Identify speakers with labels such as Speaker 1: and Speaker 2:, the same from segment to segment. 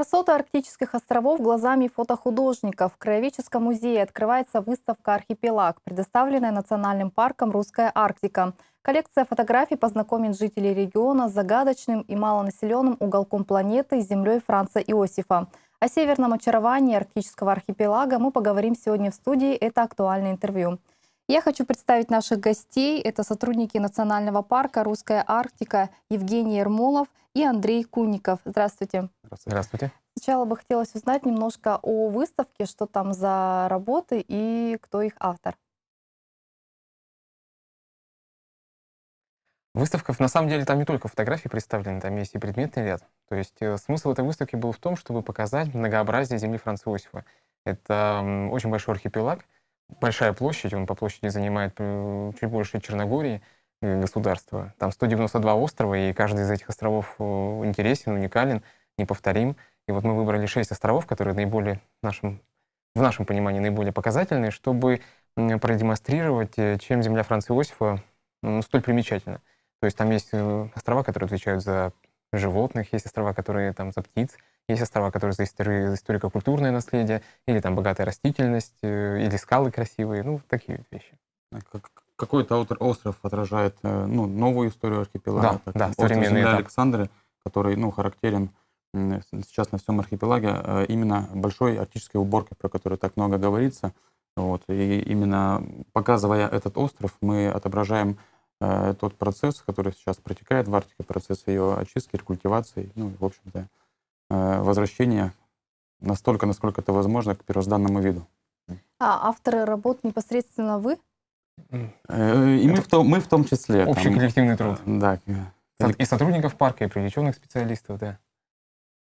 Speaker 1: Красоты арктических островов глазами фотохудожников. В Краеведческом музее открывается выставка «Архипелаг», предоставленная Национальным парком «Русская Арктика». Коллекция фотографий познакомит жителей региона с загадочным и малонаселенным уголком планеты и землей Франца Иосифа. О северном очаровании арктического архипелага мы поговорим сегодня в студии. Это актуальное интервью. Я хочу представить наших гостей. Это сотрудники Национального парка «Русская Арктика» Евгений Ермолов и Андрей Кунников. Здравствуйте.
Speaker 2: Здравствуйте. Здравствуйте.
Speaker 1: Сначала бы хотелось узнать немножко о выставке, что там за работы и кто их автор.
Speaker 2: Выставка, на самом деле, там не только фотографии представлены, там есть и предметный ряд. То есть э, смысл этой выставки был в том, чтобы показать многообразие земли Франциосифа. Это очень большой архипелаг, большая площадь, он по площади занимает э, чуть больше Черногории э, государства. Там 192 острова, и каждый из этих островов интересен, уникален не повторим И вот мы выбрали шесть островов, которые наиболее нашем в нашем понимании наиболее показательные, чтобы продемонстрировать, э, чем земля Франца Иосифа ну, столь примечательна. То есть там есть э, острова, которые отвечают за животных, есть острова, которые там за птиц, есть острова, которые за истори- историко-культурное наследие, или там богатая растительность, э, или скалы
Speaker 3: красивые, ну, такие вещи. А какой-то остров отражает ну, новую историю архипелага. Да, так, да, современный Александры, который ну, характерен Э, сейчас на всем архипелаге э, именно большой арктической уборкой, про которую так много говорится. Вот. И именно показывая этот остров, мы отображаем э, тот процесс, который сейчас протекает в Арктике, процесс ее очистки, рекультивации, ну, в общем-то, э, возвращения настолько, насколько это возможно, к первозданному виду.
Speaker 1: А авторы работ непосредственно вы?
Speaker 3: Э, и мы в, том, мы в том числе. Общий там, коллективный труд.
Speaker 2: Да. И сотрудников парка, и привлеченных специалистов, да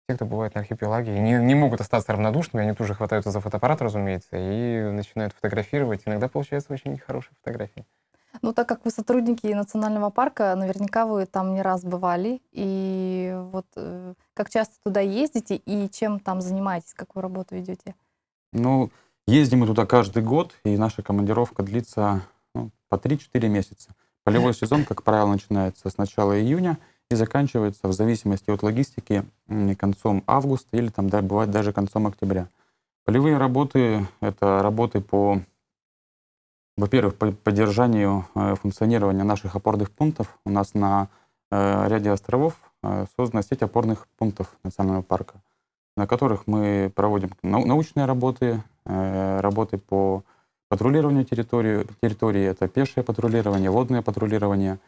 Speaker 2: те, кто бывает на архипелаге, и не, не могут остаться равнодушными, они тут же хватаются за фотоаппарат, разумеется, и начинают фотографировать. Иногда получаются очень хорошие фотографии.
Speaker 1: Ну, так как вы сотрудники национального парка, наверняка вы там не раз бывали. И вот э, как часто туда ездите и чем там занимаетесь, какую работу ведете?
Speaker 3: Ну, ездим мы туда каждый год, и наша командировка длится ну, по 3-4 месяца. Полевой сезон, как правило, начинается с начала июня – и заканчивается в зависимости от логистики концом августа или там да, бывает даже концом октября. Полевые работы — это работы по, во-первых, по поддержанию э, функционирования наших опорных пунктов. У нас на э, ряде островов э, создана сеть опорных пунктов национального парка, на которых мы проводим научные работы, работы по патрулированию территории. территории это пешее патрулирование, водное патрулирование,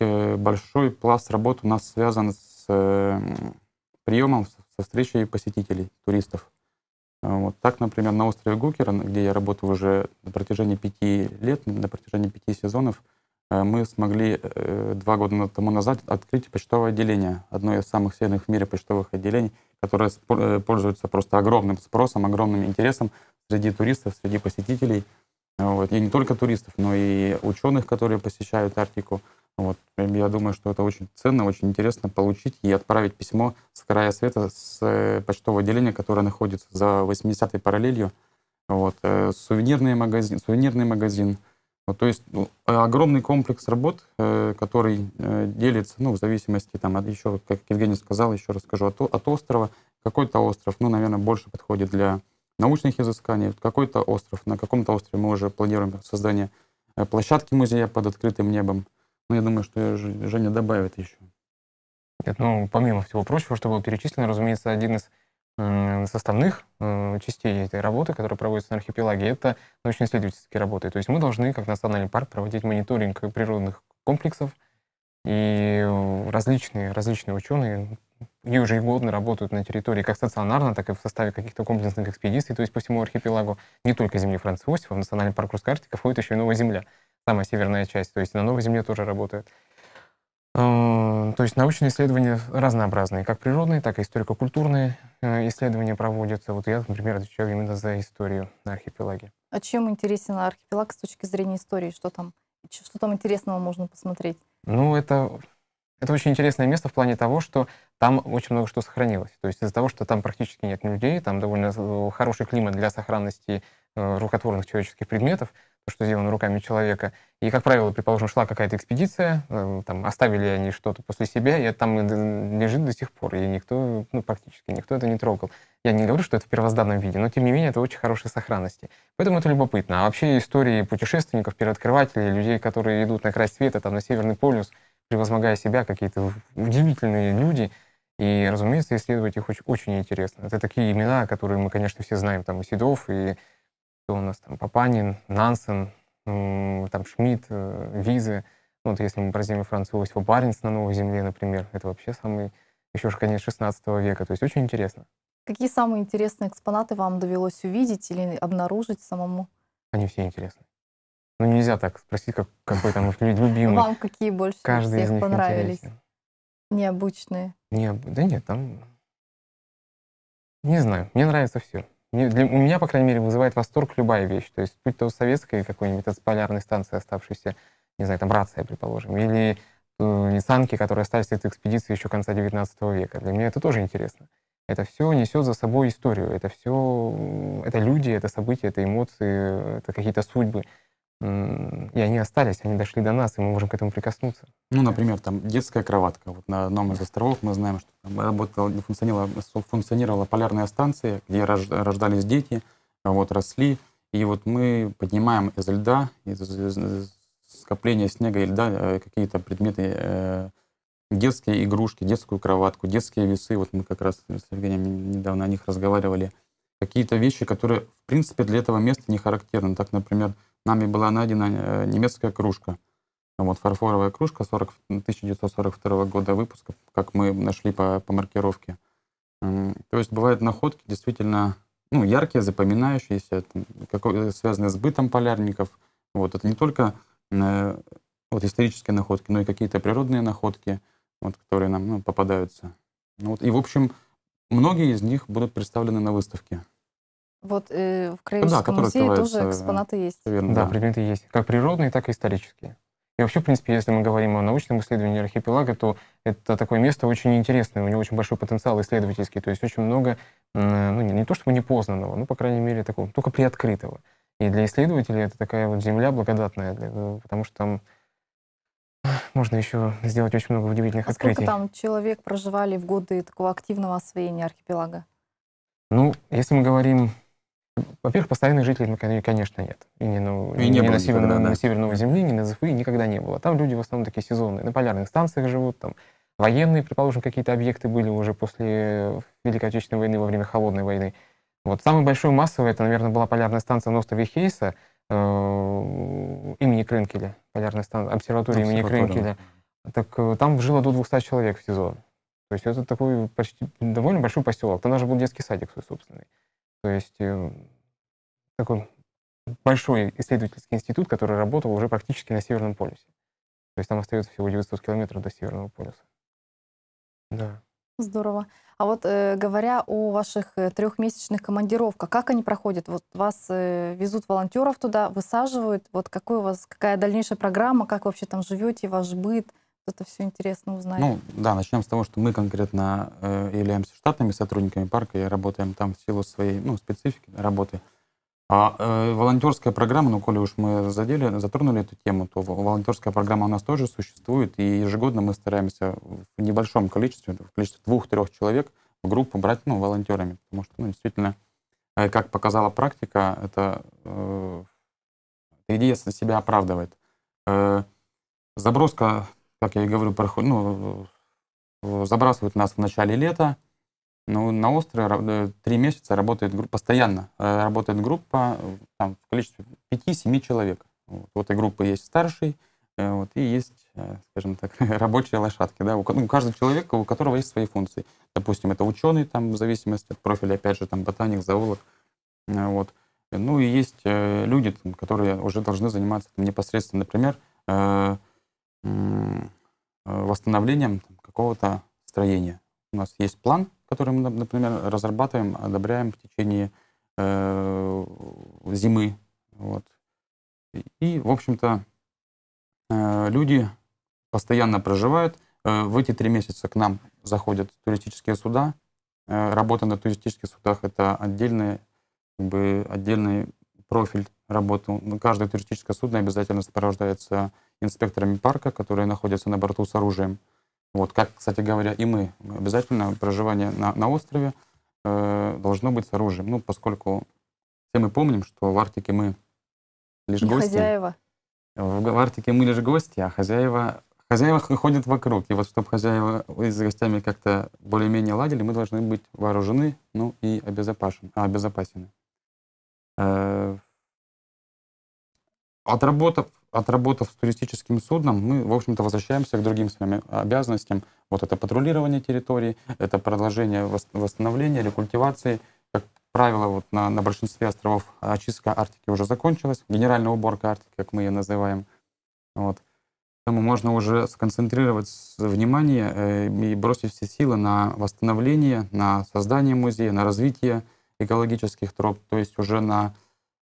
Speaker 3: Э, большой пласт работ у нас связан с э, приемом, со встречей посетителей, туристов. Э, вот так, например, на острове Гукера, где я работаю уже на протяжении пяти лет, на протяжении пяти сезонов, мы смогли два года тому назад открыть почтовое отделение, одно из самых сильных в мире почтовых отделений, которое пользуется просто огромным спросом, огромным интересом среди туристов, среди посетителей. Вот. И не только туристов, но и ученых, которые посещают Арктику. Вот, я думаю, что это очень ценно, очень интересно получить и отправить письмо с края света, с э, почтового отделения, которое находится за 80-й параллелью. Вот, э, сувенирный магазин, сувенирный магазин. Вот, то есть ну, огромный комплекс работ, э, который делится, ну, в зависимости, там, от еще, как Евгений сказал, еще расскажу, от, от острова. Какой-то остров, ну, наверное, больше подходит для научных изысканий, какой-то остров, на каком-то острове мы уже планируем создание площадки музея под открытым небом, ну, я думаю, что Женя добавит еще.
Speaker 2: Нет, ну, помимо всего прочего, что было перечислено, разумеется, один из составных э, частей этой работы, которая проводится на архипелаге, это научно-исследовательские работы. То есть мы должны, как национальный парк, проводить мониторинг природных комплексов, и различные, различные ученые ежегодно работают на территории как стационарно, так и в составе каких-то комплексных экспедиций, то есть по всему архипелагу, не только земли Франца Иосифа, в Национальный парк Рускартика входит еще и Новая Земля самая северная часть, то есть на Новой Земле тоже работает. Эм, то есть научные исследования разнообразные, как природные, так и историко-культурные э, исследования проводятся. Вот я, например, отвечаю именно за историю на архипелаге.
Speaker 1: А чем интересен архипелаг с точки зрения истории? Что там, что там интересного можно посмотреть?
Speaker 2: Ну, это, это очень интересное место в плане того, что там очень много что сохранилось. То есть из-за того, что там практически нет людей, там довольно э, хороший климат для сохранности э, рукотворных человеческих предметов, что сделано руками человека. И, как правило, предположим, шла какая-то экспедиция, э, там оставили они что-то после себя, и там лежит до сих пор, и никто, ну, практически никто это не трогал. Я не говорю, что это в первозданном виде, но, тем не менее, это очень хорошей сохранности. Поэтому это любопытно. А вообще истории путешественников, первооткрывателей, людей, которые идут на край света, там, на Северный полюс, превозмогая себя, какие-то удивительные люди, и, разумеется, исследовать их очень, очень интересно. Это такие имена, которые мы, конечно, все знаем, там, и Седов, и кто у нас там? Папанин, Нансен, там Шмидт, э, Визы. Ну, вот если мы про землю Франции, Осипа Баренц на Новой Земле, например, это вообще самый, еще же конец 16 века. То есть очень интересно.
Speaker 1: Какие самые интересные экспонаты вам довелось увидеть или обнаружить самому?
Speaker 2: Они все интересны. Ну, нельзя так спросить, как, какой там любимый. Вам какие больше Каждый всех из них понравились? Интересен.
Speaker 1: Необычные?
Speaker 2: Не, да нет, там... Не знаю, мне нравится все для, у меня, по крайней мере, вызывает восторг любая вещь. То есть, будь то советская какой-нибудь от полярной станции оставшейся, не знаю, там рация, предположим, или э, санки, которые остались от экспедиции еще конца 19 века. Для меня это тоже интересно. Это все несет за собой историю. Это все, это люди, это события, это эмоции, это какие-то судьбы и они остались, они дошли до нас, и мы можем к этому
Speaker 3: прикоснуться. Ну, например, там детская кроватка. Вот на одном из островов мы знаем, что там работала, функционировала, функционировала полярная станция, где рождались дети, вот росли. И вот мы поднимаем из льда, из, из, из скопления снега и льда э, какие-то предметы, э, детские игрушки, детскую кроватку, детские весы. Вот мы как раз с Евгением недавно о них разговаривали. Какие-то вещи, которые, в принципе, для этого места не характерны. Так, например, Нами была найдена э, немецкая кружка. Вот фарфоровая кружка 40, 1942 года выпуска, как мы нашли по, по маркировке. То есть бывают находки действительно ну, яркие, запоминающиеся, какой, э, связанные с бытом полярников. Вот, это не только э, вот, исторические находки, но и какие-то природные находки, вот, которые нам ну, попадаются. Ну, вот, и, в общем, многие из них будут представлены на выставке.
Speaker 1: Вот э, в Краеведческом да, музее тоже экспонаты есть. Верно,
Speaker 3: да, да, предметы есть. Как природные, так и исторические. И вообще, в принципе, если мы
Speaker 2: говорим о научном исследовании архипелага, то это такое место очень интересное, у него очень большой потенциал исследовательский, то есть очень много, ну, не, не то чтобы непознанного, ну, по крайней мере, такого, только приоткрытого. И для исследователей это такая вот земля благодатная, для, э, потому что там можно еще сделать очень много удивительных а открытий. Сколько там
Speaker 1: человек проживали в годы такого активного освоения архипелага?
Speaker 2: Ну, если мы говорим во-первых, постоянных жителей на конечно, нет. И не, ну, и не, не на, север, да, на, да. Северного Земли, ни на ЗФИ никогда не было. Там люди в основном такие сезонные. На полярных станциях живут, там военные, предположим, какие-то объекты были уже после Великой Отечественной войны, во время Холодной войны. Вот самый большой массовый, это, наверное, была полярная станция на острове Хейса э, имени Кренкеля, полярная станция, обсерватория имени Кренкеля. Так э, там жило до 200 человек в сезон. То есть это такой почти довольно большой поселок. Там даже был детский садик свой собственный. То есть э, такой большой исследовательский институт, который работал уже практически на Северном полюсе. То есть там остается всего 900 километров до Северного полюса.
Speaker 1: Да. Здорово. А вот э, говоря о ваших э, трехмесячных командировках, как они проходят? Вот вас э, везут волонтеров туда, высаживают. Вот какой у вас, какая дальнейшая программа, как вообще там живете, ваш быт? это все интересно узнать. Ну
Speaker 3: да, начнем с того, что мы конкретно э, являемся штатными сотрудниками парка и работаем там в силу своей ну, специфики работы. А э, волонтерская программа, ну, коли уж мы задели, затронули эту тему, то волонтерская программа у нас тоже существует, и ежегодно мы стараемся в небольшом количестве, в количестве двух-трех человек, в группу брать, ну, волонтерами, потому что, ну, действительно, э, как показала практика, это, э, эта идея себя оправдывает. Э, заброска как я и говорю, проходит, ну, забрасывают нас в начале лета. Ну, на острове э, три месяца работает группа, постоянно э, работает группа э, там, в количестве 5-7 человек. Вот у этой группы есть старший, вот, и есть, скажем так, рабочие лошадки. Да, у, ну, у каждого человека, у которого есть свои функции. Допустим, это ученый, там, в зависимости от профиля, опять же, там, ботаник, зоолог. Вот. Ну и есть люди, там, которые уже должны заниматься там, непосредственно, например, Э, восстановлением какого-то строения. У нас есть план, который мы, например, разрабатываем, одобряем в течение э, зимы. Вот. И, в общем-то, э, люди постоянно проживают. Э, в эти три месяца к нам заходят туристические суда. Э, работа на туристических судах — это отдельный, как бы, отдельный профиль работы. Каждое туристическое судно обязательно сопровождается инспекторами парка, которые находятся на борту с оружием. Вот, как, кстати говоря, и мы. Обязательно проживание на, на острове э, должно быть с оружием. Ну, поскольку все мы помним, что в Арктике мы лишь Не гости. хозяева. В, в Арктике мы лишь гости, а хозяева, хозяева ходят вокруг. И вот чтобы хозяева с гостями как-то более-менее ладили, мы должны быть вооружены ну, и обезопасены. А, обезопасены. Э, отработав Отработав с туристическим судном, мы, в общем-то, возвращаемся к другим своим э, обязанностям. Вот это патрулирование территории, это продолжение восстановления, рекультивации. Как правило, вот на, на большинстве островов очистка Арктики уже закончилась, генеральная уборка Арктики, как мы ее называем. Вот. Поэтому можно уже сконцентрировать внимание э, и бросить все силы на восстановление, на создание музея, на развитие экологических троп, то есть уже на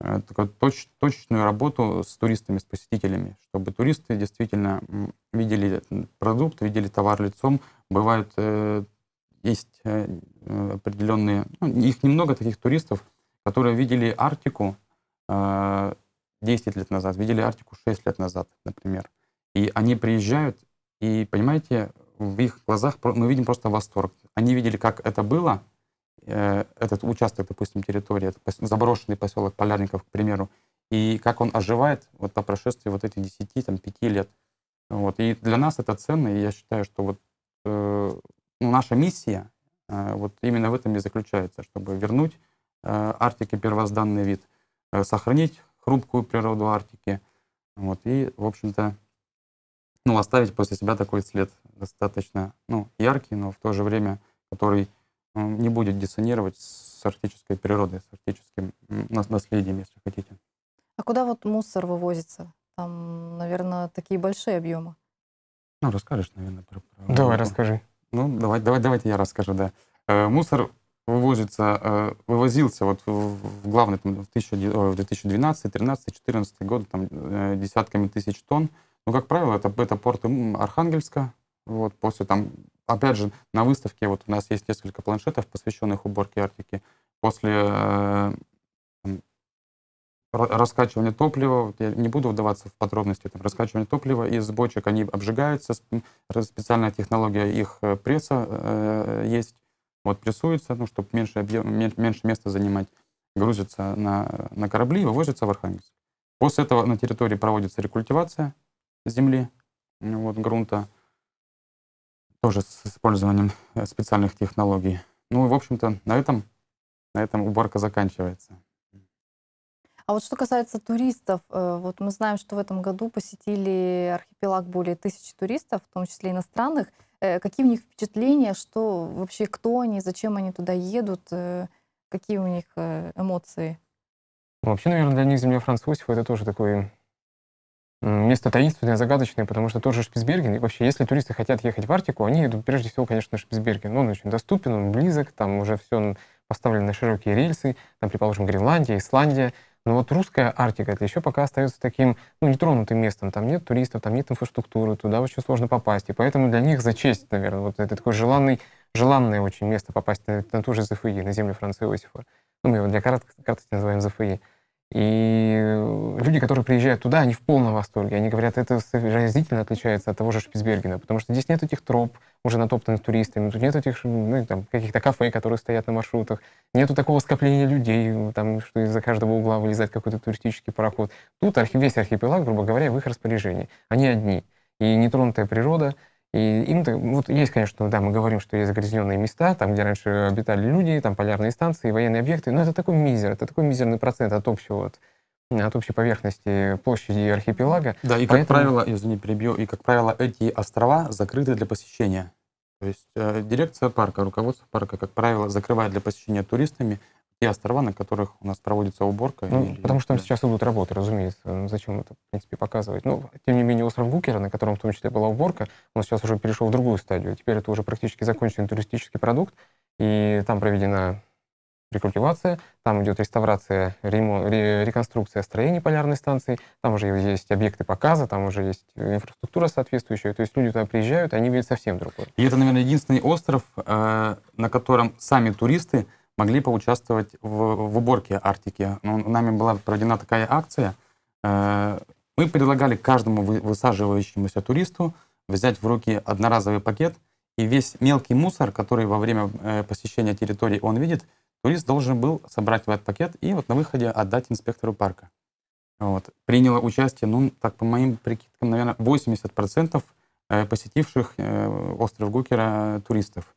Speaker 3: Э, точ, точечную работу с туристами, с посетителями, чтобы туристы действительно видели продукт, видели товар лицом. Бывают, э, есть э, определенные, ну, их немного таких туристов, которые видели Арктику 10 лет назад, видели Арктику 6 лет назад, например. И они приезжают, и, понимаете, в их глазах мы видим просто восторг. Они видели, как это было, Э, этот участок, допустим, территории, заброшенный поселок Полярников, к примеру, и как он оживает вот по прошествии вот этих 10, там, 5 лет. Вот. И для нас это ценно, и я считаю, что вот э, ну, наша миссия э, вот именно в этом и заключается, чтобы вернуть э, Арктике первозданный вид, э, сохранить хрупкую природу Арктики, вот, и, в общем-то, ну, оставить после себя такой след достаточно ну, яркий, но в то же время, который не будет диссонировать с арктической природой, с арктическим наследием, если хотите.
Speaker 1: А куда вот мусор вывозится? Там, наверное, такие большие объемы.
Speaker 3: Ну, расскажешь, наверное, про... про... Давай, расскажи. Ну, давай, давай, давайте я расскажу, да. Э, мусор вывозится, э, вывозился вот в, в главный там, в, 1000, в 2012, 13, 14 год там э, десятками тысяч тонн. Ну, как правило, это, это порты Архангельска, вот, после там опять же, на выставке вот у нас есть несколько планшетов, посвященных уборке Арктики. После э, раскачивания топлива, я не буду вдаваться в подробности, там, раскачивание топлива из бочек, они обжигаются, специальная технология их э, пресса э, есть, вот прессуется, ну, чтобы меньше, объем, меньше места занимать, грузится на, на корабли и вывозится в Архангельск. После этого на территории проводится рекультивация земли, вот, грунта, тоже с использованием э, специальных технологий. Ну и, в общем-то, на этом, на этом уборка заканчивается.
Speaker 1: А вот что касается туристов, э, вот мы знаем, что в этом году посетили архипелаг более тысячи туристов, в том числе иностранных. Э, какие у них впечатления, что вообще, кто они, зачем они туда едут, какие у них эмоции?
Speaker 2: Ну, вообще, наверное, для них земля Французьев — это тоже такой место таинственное, загадочное, потому что тоже Шпицберген, и вообще, если туристы хотят ехать в Арктику, они идут прежде всего, конечно, на Шпицберген. Он очень доступен, он близок, там уже все поставлено на широкие рельсы, там, предположим, Гренландия, Исландия. Но вот русская Арктика, это еще пока остается таким, ну, нетронутым местом. Там нет туристов, там нет инфраструктуры, туда очень сложно попасть. И поэтому для них зачесть, наверное, вот это такое желанный, желанное очень место попасть на, на ту же ЗФИ, на землю Франца Иосифа. Ну, мы его для краткости называем ЗФИ. И э, люди, которые приезжают туда, они в полном восторге. Они говорят, это разительно отличается от того же Шпицбергена, потому что здесь нет этих троп, уже натоптанных туристами, тут нет этих ну, там, каких-то кафе, которые стоят на маршрутах, нету такого скопления людей, ну, там, что из-за каждого угла вылезает какой-то туристический пароход. Тут весь архипелаг, грубо говоря, в их распоряжении. Они одни. И нетронутая природа — и им вот есть, конечно, да, мы говорим, что есть загрязненные места, там, где раньше обитали люди, там полярные станции, военные объекты, но это такой мизер, это такой мизерный процент от общего вот, от общей
Speaker 3: поверхности площади архипелага. Да, и Поэтому... как правило, извини, перебью, и как правило, эти острова закрыты для посещения. То есть э, дирекция парка, руководство парка, как правило, закрывает для посещения туристами те острова, на которых у нас проводится уборка. Ну, и... Потому что там
Speaker 2: сейчас идут работы, разумеется. Зачем это, в принципе, показывать? Но, ну, тем не менее, остров Гукера, на котором в том числе была уборка, он сейчас уже перешел в другую стадию. Теперь это уже практически законченный туристический продукт, и там проведена рекультивация, там идет реставрация, ремонт, реконструкция строений полярной станции, там уже есть объекты показа, там уже есть инфраструктура соответствующая,
Speaker 3: то есть люди туда приезжают, они видят совсем другое. И это, наверное, единственный остров, э, на котором сами туристы могли поучаствовать в, в уборке Арктики. Ну, нами была проведена такая акция. Э, мы предлагали каждому высаживающемуся туристу взять в руки одноразовый пакет, и весь мелкий мусор, который во время э, посещения территории он видит, турист должен был собрать в этот пакет и вот на выходе отдать инспектору парка. Вот. Приняло участие, ну, так по моим прикидкам, наверное, 80% э, посетивших остров Гукера туристов.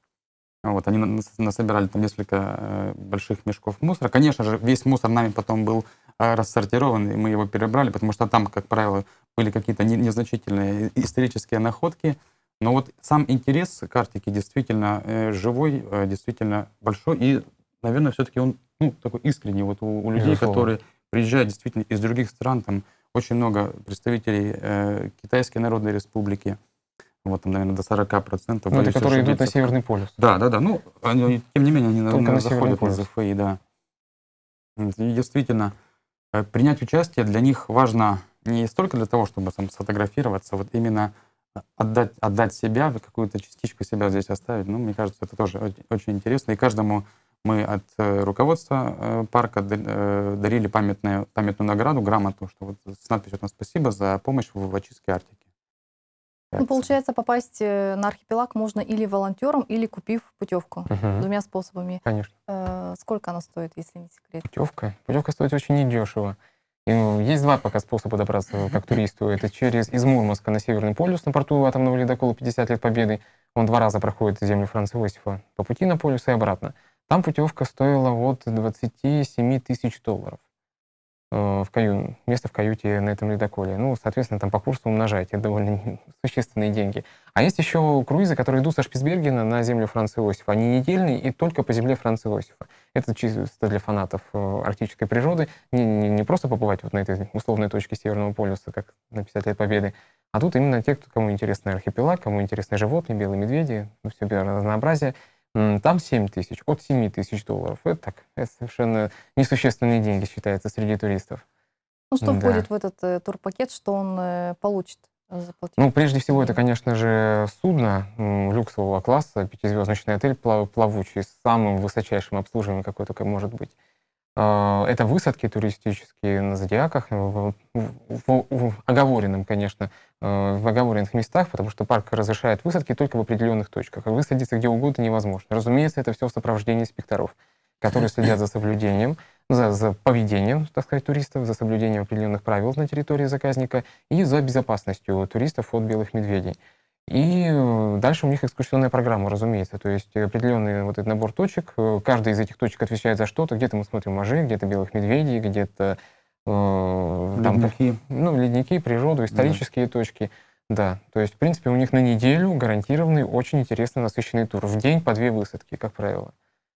Speaker 3: Вот, они насобирали там несколько э, больших мешков мусора. Конечно же, весь мусор нами потом был э, рассортирован, и мы его перебрали, потому что там, как правило, были какие-то незначительные исторические находки. Но вот сам интерес к Арктике действительно э, живой, действительно большой, и, наверное, все-таки он ну, такой искренний вот у, у людей, которые приезжают действительно из других стран, там очень много представителей э, Китайской Народной Республики, ну, вот, там, наверное, до 40%. процентов. Ну, это которые идут на Северный полюс. Да, да, да. Ну, они, тем не менее, они, наверное, на заходят полюс. из ФИ, да. И действительно, э, принять участие для них важно не столько для того, чтобы там сфотографироваться, вот именно э, отдать, отдать себя, какую-то частичку себя здесь оставить. Ну, мне кажется, это тоже очень, очень интересно. И каждому мы от э, руководства парка дарили памятную, памятную награду, грамоту, что вот с надписью «Спасибо за помощь в очистке Арктики». Ну,
Speaker 1: получается, попасть э, на архипелаг можно или волонтером, или купив путевку. Угу. Двумя способами. Конечно. Э, сколько она стоит, если не секрет?
Speaker 2: Путевка? Путевка стоит очень недешево. Ну, есть два пока способа добраться как туристу. Это через из Мурманска на Северный полюс на порту атомного ледокола 50 лет Победы. Он два раза проходит землю Франца Иосифа по пути на полюс и обратно. Там путевка стоила от 27 тысяч долларов. Э, в каю, место в каюте на этом ледоколе. Ну, соответственно, там по курсу умножаете довольно существенные деньги. А есть еще круизы, которые идут со Шпицбергена на землю Франца Иосифа. Они недельные и только по земле Франца Иосифа. Это чисто для фанатов э, арктической природы. Не, не, не просто побывать вот на этой условной точке Северного полюса, как на 50 лет Победы, а тут именно те, кому интересны архипелаг, кому интересны животные, белые медведи, ну, все разнообразие — там 7 тысяч, от 7 тысяч долларов. Это, так, это совершенно несущественные деньги считается среди туристов.
Speaker 1: Ну что да. входит в этот э, турпакет, что он э, получит? Э, заплатить.
Speaker 2: Ну, прежде всего, это, конечно же, судно люксового класса, пятизвездочный отель плав плавучий, с самым высочайшим обслуживанием, какое только может быть. А, это высадки туристические на зодиаках, ну, в, в, в, в оговоренном, конечно, э, в оговоренных местах, потому что парк разрешает высадки только в определенных точках. А высадиться где угодно невозможно. Разумеется, это все в сопровождении инспекторов, которые следят за соблюдением, за, за поведением, так сказать, туристов, за соблюдением определенных правил на территории заказника и за безопасностью туристов от белых медведей. И э, дальше у них экскурсионная программа, разумеется. То есть определенный вот этот набор точек. Э, Каждый из этих точек отвечает за что-то. Где-то мы смотрим мажи, где-то белых медведей, где-то... Э, ледники. ну, ледники, природу, исторические да. точки. Да, то есть, в принципе, у них на неделю гарантированный очень интересный насыщенный тур. В день по две высадки, как правило.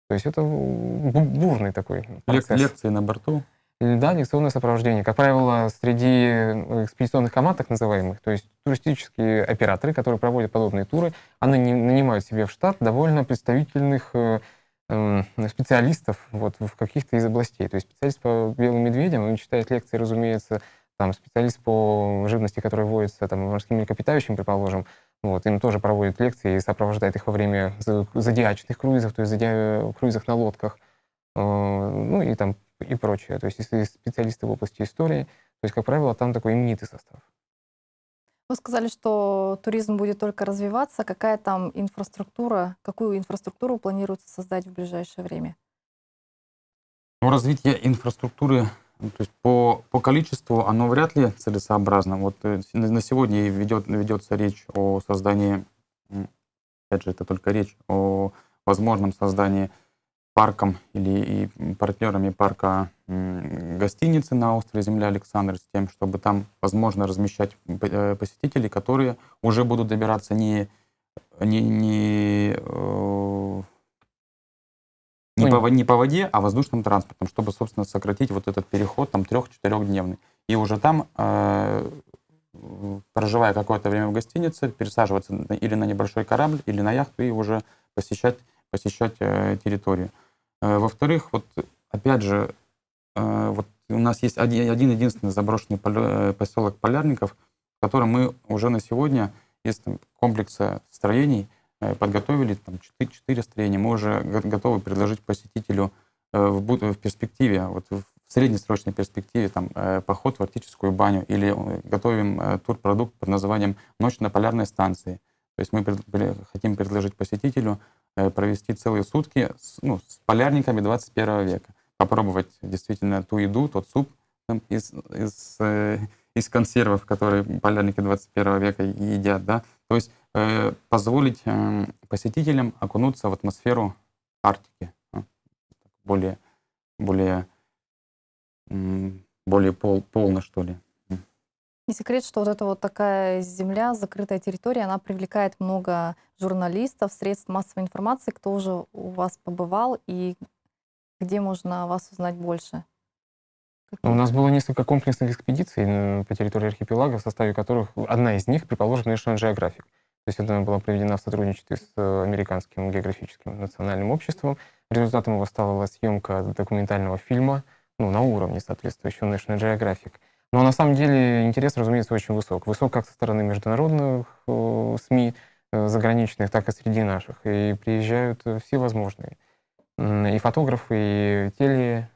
Speaker 2: То есть это э, бурный такой процесс. Лекции на борту? или да, авиационное сопровождение. Как правило, среди ну, экспедиционных команд, так называемых, то есть туристические операторы, которые проводят подобные туры, они нанимают себе в штат довольно представительных э, эм, специалистов вот, в каких-то из областей. То есть специалист по белым медведям, он читает лекции, разумеется, там специалист по живности, который вводится там, морским млекопитающим, предположим, вот, им тоже проводит лекции и сопровождает их во время зодиачных круизов, то есть зоди... круизов на лодках. Э, ну и там и прочее. То есть если специалисты в области истории, то есть, как правило, там такой именитый состав.
Speaker 1: Вы сказали, что туризм будет только развиваться. Какая там инфраструктура, какую инфраструктуру планируется создать в ближайшее время?
Speaker 3: Ну, развитие инфраструктуры ну, то есть по, по количеству оно вряд ли целесообразно. Вот э, на сегодня ведет, ведется речь о создании, опять же, это только речь о возможном создании парком или и партнерами парка гостиницы на острове Земля Александр с тем, чтобы там, возможно, размещать э, посетителей, которые уже будут добираться не, не, не, э, не, по, не по воде, а воздушным транспортом, чтобы, собственно, сократить вот этот переход там трех-четырехдневный. И уже там, э, проживая какое-то время в гостинице, пересаживаться или на небольшой корабль, или на яхту, и уже посещать посещать э, территорию. Э, во-вторых, вот опять же, э, вот у нас есть один, единственный заброшенный поселок Полярников, в котором мы уже на сегодня из там, комплекса строений подготовили там 4, строения. Мы уже готовы предложить посетителю в, в перспективе, вот в среднесрочной перспективе, там, поход в арктическую баню или готовим турпродукт под названием «Ночь на полярной станции». То есть мы хотим предложить посетителю Э, провести целые сутки с, ну, с полярниками 21 века. Попробовать действительно ту еду, тот суп там, из, из, э, из консервов, которые полярники 21 века едят. Да? То есть э, позволить э, посетителям окунуться в атмосферу Арктики. Э, более, более, более пол, полно,
Speaker 1: что ли. Не секрет, что вот эта вот такая земля, закрытая территория, она привлекает много журналистов, средств массовой информации, кто уже у вас побывал и где можно о вас узнать больше.
Speaker 2: Ну, у нас было несколько комплексных экспедиций по территории архипелага, в составе которых одна из них, предположим, National Geographic. То есть она была проведена в сотрудничестве с э, Американским географическим национальным обществом. Результатом его стала съемка документального фильма ну, на уровне соответствующего National Geographic – но на самом деле интерес, разумеется, очень высок. Высок как со стороны международных э, СМИ, э, заграничных, так и среди наших. И приезжают э, всевозможные: И фотографы, и теле,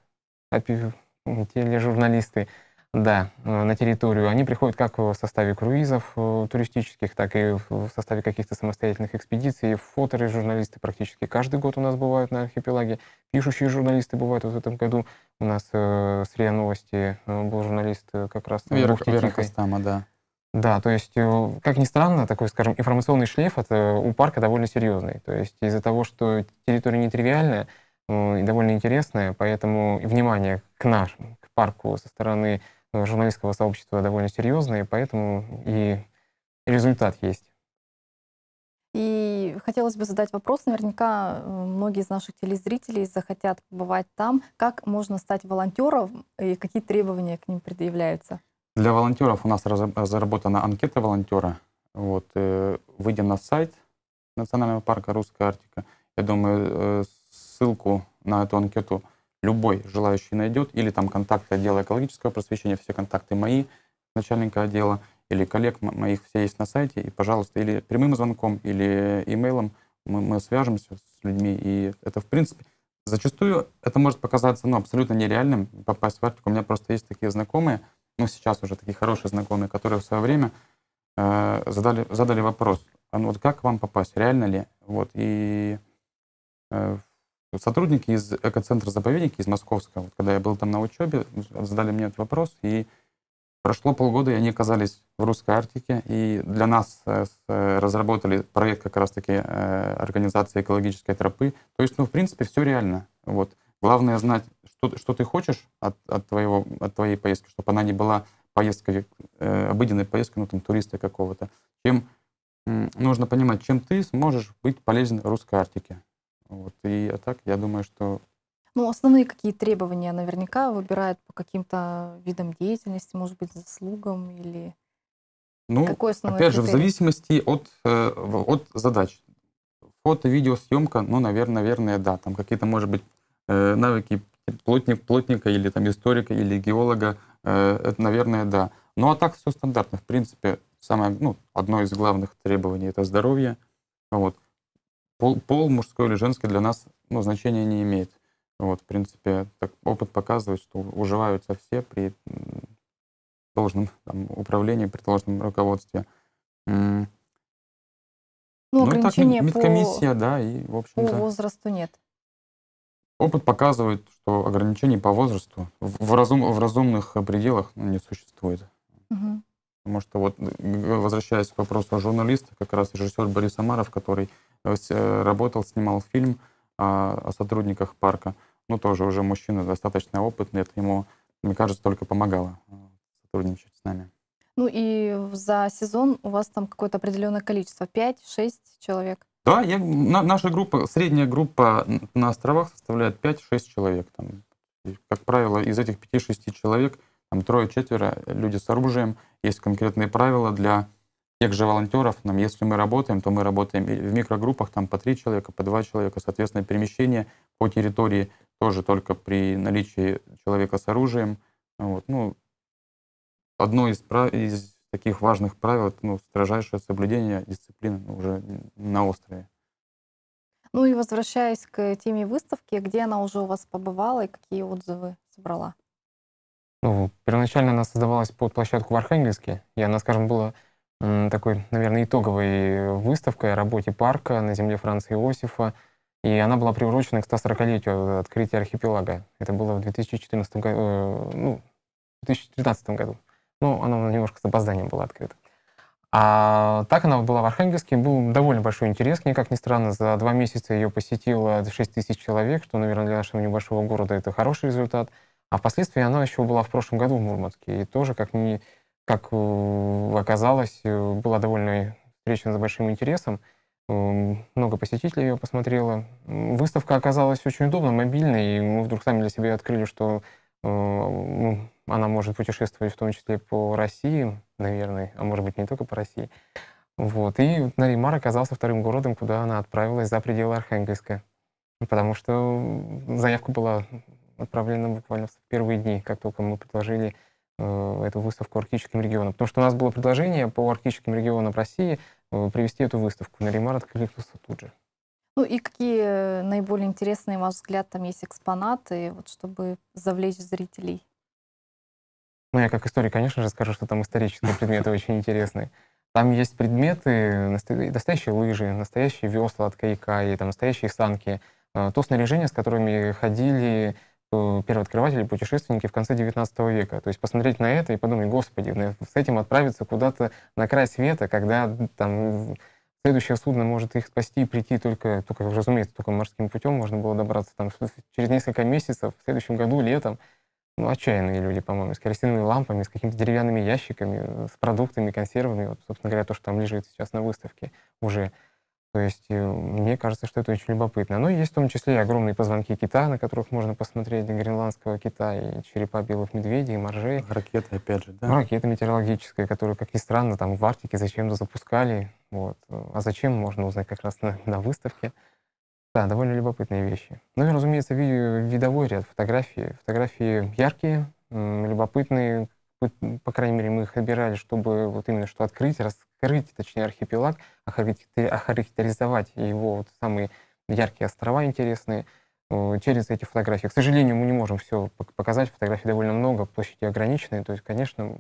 Speaker 2: тележурналисты. Да, э, на территорию. Они приходят как в составе круизов э, туристических, так и в составе каких-то самостоятельных экспедиций. Фоторы, журналисты практически каждый год у нас бывают на архипелаге. Пишущие журналисты бывают. Вот в этом году у нас э, с РИА Новости э, был журналист как раз... Вера, Вера
Speaker 3: Костама, да.
Speaker 2: Да, то есть, как ни странно, такой, скажем, информационный шлейф от, у парка довольно серьезный. То есть из-за того, что территория нетривиальная и довольно интересная, поэтому внимание к нашему, к парку со стороны ну, журналистского сообщества довольно серьезные, поэтому и результат есть.
Speaker 1: И хотелось бы задать вопрос. Наверняка э, многие из наших телезрителей захотят побывать там. Как можно стать волонтером и какие требования к ним предъявляются?
Speaker 3: Для волонтеров у нас разработана анкета волонтера. Вот, э, выйдя на сайт Национального парка «Русская Арктика». Я думаю, э, ссылку на эту анкету – любой желающий найдет, или там контакты отдела экологического просвещения, все контакты мои, начальника отдела, или коллег моих все есть на сайте, и, пожалуйста, или прямым звонком, или имейлом мы, мы свяжемся с людьми, и это, в принципе, зачастую это может показаться, ну, абсолютно нереальным, попасть в Арктику. У меня просто есть такие знакомые, ну, сейчас уже такие хорошие знакомые, которые в свое время э, задали, задали вопрос, а ну, вот как вам попасть, реально ли? Вот, и э, Сотрудники из экоцентра заповедника из Московского, когда я был там на учебе, задали мне этот вопрос, и прошло полгода, и они оказались в Русской Арктике, и для нас э, э, разработали проект как раз-таки э, организации экологической тропы. То есть, ну, в принципе, все реально. Вот. Главное знать, что, что ты хочешь от, от, твоего, от твоей поездки, чтобы она не была поездкой, обыденной поездкой, ну, там, туриста какого-то. Чем нужно понимать, чем ты сможешь быть полезен Русской Арктике. Вот. И а так, я думаю, что...
Speaker 1: Ну, основные какие требования наверняка выбирают по каким-то видам деятельности, может быть, заслугам или... Ну, Какой опять критерий? же, в
Speaker 3: зависимости от, э, от задач. Фото, видеосъемка, ну, наверное, наверное, да. Там какие-то, может быть, э, навыки плотник, плотника или там историка или геолога, э, это, наверное, да. Ну, а так все стандартно. В принципе, самое, ну, одно из главных требований — это здоровье. Вот пол, пол мужской или женский для нас ну, значения не имеет. Вот, в принципе, так, опыт показывает, что уживаются все при должном там, управлении, при должном руководстве. Ну, ну ограничения так, медкомиссия, по... да, и, в общем По
Speaker 1: возрасту нет.
Speaker 3: Опыт показывает, что ограничений по возрасту в, разум, в разумных пределах ну, не существует. Угу. Потому что вот, возвращаясь к вопросу о журналистах, как раз режиссер Борис Амаров, который Э, работал, снимал фильм а, о сотрудниках парка. Ну, тоже уже мужчина достаточно опытный, это ему, мне кажется, только помогало э, сотрудничать с нами.
Speaker 1: Ну и за сезон у вас там какое-то определенное количество, 5-6 человек?
Speaker 3: Да, я, на, наша группа, средняя группа на островах составляет 5-6 человек. Там. И, как правило, из этих 5-6 человек там трое-четверо э, люди с оружием. Есть конкретные правила для тех же волонтеров, нам, если мы работаем, то мы работаем в микрогруппах, там по три человека, по два человека, соответственно, перемещение по территории тоже только при наличии человека с оружием. Вот, ну, одно из, прав... из таких важных правил, ну, строжайшее соблюдение дисциплины уже на острове.
Speaker 1: Ну и возвращаясь к теме выставки, где она уже у вас побывала и какие отзывы собрала?
Speaker 3: Ну, первоначально она
Speaker 2: создавалась под площадку в Архангельске, и она, скажем, была такой, наверное, итоговой выставкой о работе парка на земле Франца Иосифа. И она была приурочена к 140-летию открытия архипелага. Это было в 2014 э, ну, году, ну, в 2013 году. Ну, она немножко с опозданием была открыта. А так она была в Архангельске, был довольно большой интерес к ней, как ни странно. За два месяца ее посетило 6 тысяч человек, что, наверное, для нашего небольшого города это хороший результат. А впоследствии она еще была в прошлом году в Мурманске. И тоже, как ни, как э, оказалось, э, была довольно встречена за большим интересом. Э, много посетителей ее посмотрело. Выставка оказалась очень удобной, мобильной, и мы вдруг сами для себя открыли, что ну, она может путешествовать в том числе по России, наверное, а может быть не только по России. Вот. И Наримар оказался вторым городом, куда она отправилась за пределы Архангельска, потому что заявка была отправлена буквально в первые дни, как только мы предложили Э, эту выставку арктическим регионам. Потому что у нас было предложение по арктическим регионам России э, привести эту выставку на Ремарт Кликтуса тут же.
Speaker 1: Ну и какие э, наиболее интересные, ваш взгляд, там есть экспонаты, вот, чтобы завлечь зрителей?
Speaker 2: Ну, я как историк, конечно же, скажу, что там исторические предметы очень интересные. Там есть предметы, настоящие лыжи, настоящие весла от каяка и там настоящие санки, то снаряжение, с которыми ходили Э, первооткрыватели, путешественники в конце 19 века. То есть посмотреть на это и подумать, господи, с этим отправиться куда-то на край света, когда там следующее судно может их спасти и прийти только, только, разумеется, только морским путем можно было добраться там через несколько месяцев, в следующем году, летом. Ну, отчаянные люди, по-моему, с керосиновыми лампами, с какими-то деревянными ящиками, э, с продуктами, консервами. Вот, собственно говоря, то, что там лежит сейчас на выставке уже. То есть э, мне кажется, что это очень любопытно. Но ну, есть в том числе и огромные позвонки кита, на которых можно посмотреть гренландского кита, и черепа белых медведей, и моржей. Ракеты, опять же, да? Ну, ракета метеорологическая, которую, как ни странно, там в Арктике зачем-то запускали. Вот. А зачем, можно узнать как раз на, на выставке. Да, довольно любопытные вещи. Ну и, разумеется, видовой ряд фотографий. Фотографии яркие, любопытные, по крайней мере, мы их набирали, чтобы вот именно что открыть, раскрыть, точнее, архипелаг, охарактеризовать его вот самые яркие острова интересные э, через эти фотографии. К сожалению, мы не можем все показать, фотографий довольно много, площади ограничены то есть, конечно,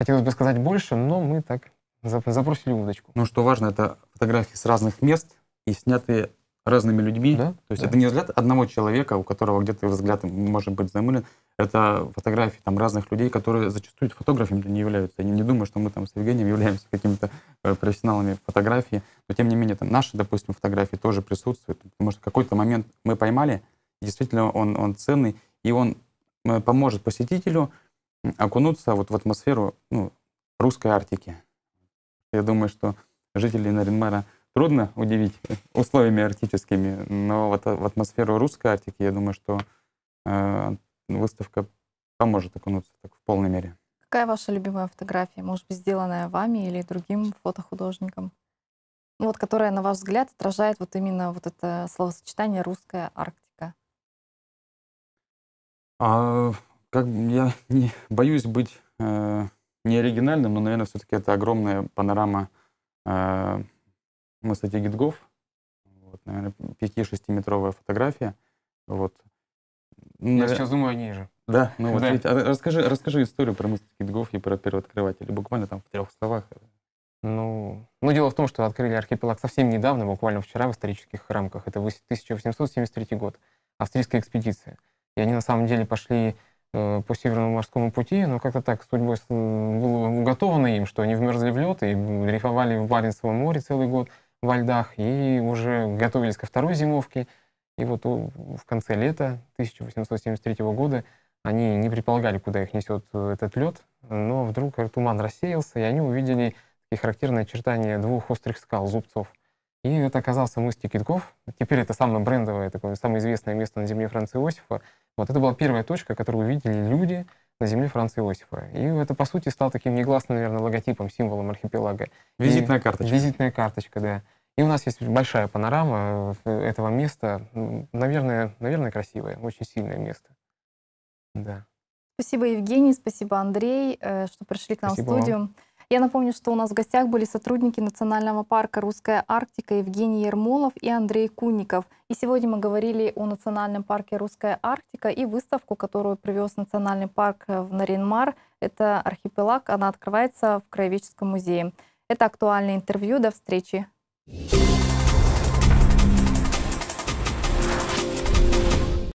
Speaker 2: хотелось бы сказать больше, но мы так запросили
Speaker 3: удочку. Ну, что важно, это фотографии с разных мест и снятые разными людьми. Да? То есть да. это не взгляд одного человека, у которого где-то взгляд может быть замылен. Это фотографии там разных людей, которые зачастую фотографами не являются. Я не думаю, что мы там с Евгением являемся какими-то э, профессионалами фотографии, но тем не менее там наши, допустим, фотографии тоже присутствуют, потому что какой-то момент мы поймали, действительно он, он ценный, и он э, поможет посетителю окунуться вот в атмосферу ну, русской Арктики. Я думаю, что жители Наринмара — трудно удивить условиями арктическими, но вот э, в атмосферу русской Арктики, я думаю, что э, выставка поможет окунуться так в полной мере.
Speaker 1: Какая ваша любимая фотография, может быть, сделанная вами или другим фотохудожником? Ну, вот, которая, на ваш взгляд, отражает вот именно вот это словосочетание «русская Арктика».
Speaker 3: А, как я не, боюсь быть э, неоригинальным, но, наверное, все-таки это огромная панорама э, в высоте гидгов, вот, наверное, 5-6-метровая фотография. Вот. Ну, Я Навер... сейчас думаю о ней же. Да, ну вот да. Видите, а, расскажи, расскажи историю про мысль гидгов и про первооткрывателя, буквально там в трех словах. Ну, ну, дело в том, что открыли
Speaker 2: архипелаг совсем недавно, буквально вчера в исторических рамках. Это 1873 год, австрийская экспедиция. И они на самом деле пошли э, по Северному морскому пути, но как-то так судьбой было уготовано им, что они вмерзли в лед и рифовали в Баренцевом море целый год во льдах и уже готовились ко второй зимовке. И вот в конце лета 1873 года они не предполагали, куда их несет э, этот лед, но вдруг э, туман рассеялся, и они увидели характерное характерные двух острых скал, зубцов. И это оказался мостик Китков. Теперь это самое брендовое, такое, самое известное место на земле Франции Иосифа. Вот это была первая точка, которую увидели люди, на земле Франца Иосифа. И это, по сути, стал таким негласным, наверное, логотипом, символом архипелага. Визитная и, карточка. Визитная карточка, да. И у нас есть большая панорама э, этого места. Ну, наверное, наверное, красивое, очень сильное место. Да.
Speaker 1: Спасибо, Евгений, спасибо, Андрей, э, что пришли к нам спасибо в студию. Вам. Я напомню, что у нас в гостях были сотрудники Национального парка «Русская Арктика» Евгений Ермолов и Андрей Кунников. И сегодня мы говорили о Национальном парке «Русская Арктика» и выставку, которую привез Национальный парк э, в Наринмар. Это архипелаг, она открывается в Краеведческом музее. Это актуальное интервью. До встречи! Thank you.